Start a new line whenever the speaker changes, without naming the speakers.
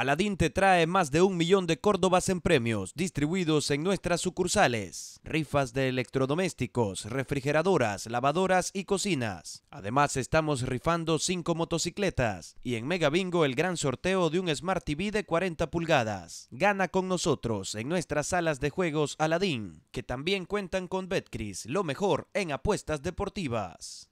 Aladín te trae más de un millón de córdobas en premios distribuidos en nuestras sucursales, rifas de electrodomésticos, refrigeradoras, lavadoras y cocinas. Además estamos rifando cinco motocicletas y en Mega Bingo el gran sorteo de un Smart TV de 40 pulgadas. Gana con nosotros en nuestras salas de juegos Aladín, que también cuentan con Betcris, lo mejor en apuestas deportivas.